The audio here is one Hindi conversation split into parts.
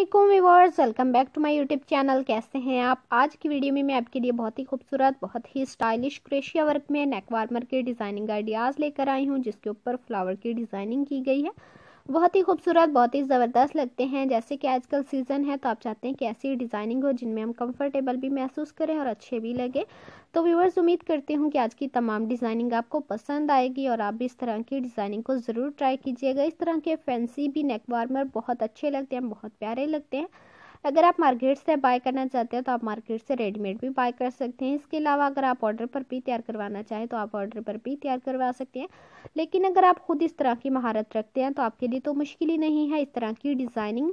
Aslam welcome back to my YouTube channel कैसे हैं आप आज की वीडियो में मैं आपके लिए बहुत ही खूबसूरत बहुत ही स्टाइलिश क्रेशिया वर्क में नेक वार्मर के डिज़ाइनिंग आइडियाज़ लेकर आई हूँ जिसके ऊपर फ्लावर की डिज़ाइनिंग की गई है बहुत ही खूबसूरत बहुत ही ज़बरदस्त लगते हैं जैसे कि आजकल सीज़न है तो आप चाहते हैं कि ऐसी डिज़ाइनिंग हो जिनमें हम कंफर्टेबल भी महसूस करें और अच्छे भी लगे तो व्यूवर्स उम्मीद करती हूँ कि आज की तमाम डिज़ाइनिंग आपको पसंद आएगी और आप भी इस तरह की डिज़ाइनिंग को ज़रूर ट्राई कीजिएगा इस तरह के फैंसी भी नेक वार्मर बहुत अच्छे लगते हैं बहुत प्यारे लगते हैं अगर आप मार्केट से बाय करना चाहते हैं तो आप मार्केट से रेडीमेड भी बाय कर सकते हैं इसके अलावा अगर आप ऑर्डर पर भी तैयार करवाना चाहें तो आप ऑर्डर पर भी तैयार करवा सकते हैं लेकिन अगर आप खुद इस तरह की महारत रखते हैं तो आपके लिए तो मुश्किल ही नहीं है इस तरह की डिज़ाइनिंग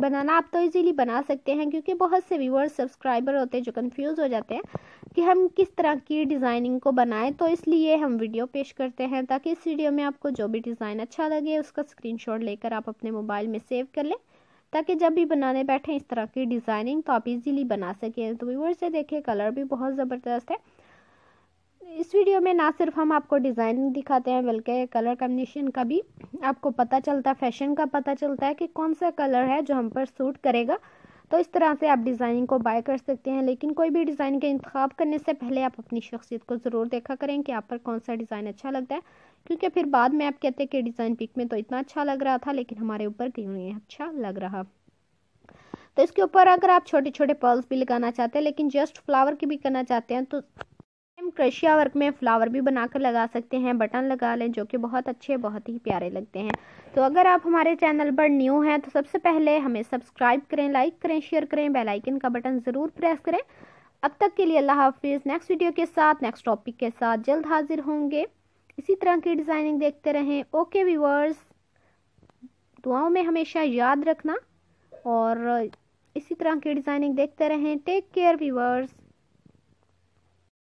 बनाना आप तो इजीली बना सकते हैं क्योंकि बहुत से व्यूअर्स सब्सक्राइबर होते हैं जो कंफ्यूज हो जाते हैं कि हम किस तरह की डिज़ाइनिंग को बनाएं तो इसलिए हम वीडियो पेश करते हैं ताकि इस वीडियो में आपको जो भी डिज़ाइन अच्छा लगे उसका स्क्रीनशॉट लेकर आप अपने मोबाइल में सेव कर लें ताकि जब भी बनाने बैठें इस तरह की डिज़ाइनिंग तो आप इजीली बना सकें तो व्यूवर से देखिए कलर भी बहुत ज़बरदस्त है इस वीडियो में ना सिर्फ हम आपको डिज़ाइनिंग दिखाते हैं बल्कि कलर कम्बिनेशन का भी आपको पता चलता है फैशन का पता चलता है कि कौन सा कलर है जो हम पर सूट करेगा तो इस तरह से आप डिज़ाइनिंग को बाय कर सकते हैं लेकिन कोई भी डिज़ाइन का इंतखब करने से पहले आप अपनी शख्सियत को ज़रूर देखा करें कि आप पर कौन सा डिज़ाइन अच्छा लगता है क्योंकि फिर बाद में आप कहते हैं कि डिज़ाइन पिक में तो इतना अच्छा लग रहा था लेकिन हमारे ऊपर क्यों नहीं अच्छा लग रहा तो इसके ऊपर अगर आप छोटे छोटे पर्ल्स भी लगाना चाहते हैं लेकिन जस्ट फ्लावर की भी करना चाहते हैं तो क्रेशिया वर्क में फ्लावर भी बनाकर लगा सकते हैं बटन लगा लें जो कि बहुत अच्छे बहुत ही प्यारे लगते हैं तो अगर आप हमारे चैनल पर न्यू हैं तो सबसे पहले हमें सब्सक्राइब करें लाइक करें शेयर करें बेलाइकिन का बटन ज़रूर प्रेस करें अब तक के लिए अल्लाह हाफिज़ नेक्स्ट वीडियो के साथ नेक्स्ट टॉपिक के साथ जल्द हाजिर होंगे इसी तरह की डिज़ाइनिंग देखते रहें ओके व्यूवर्स दुआओं में हमेशा याद रखना और इसी तरह की डिज़ाइनिंग देखते रहें टेक केयर व्यूवर्स